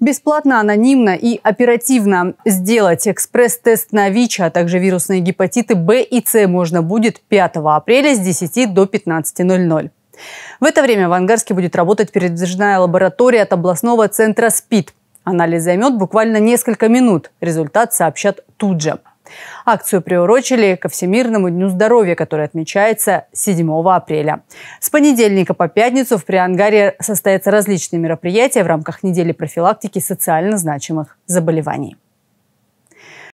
Бесплатно, анонимно и оперативно сделать экспресс-тест на ВИЧ, а также вирусные гепатиты Б и С можно будет 5 апреля с 10 до 15.00. В это время в Ангарске будет работать передвижная лаборатория от областного центра СПИД. Анализ займет буквально несколько минут. Результат сообщат тут же. Акцию приурочили ко Всемирному дню здоровья, который отмечается 7 апреля. С понедельника по пятницу в Приангаре состоятся различные мероприятия в рамках недели профилактики социально значимых заболеваний.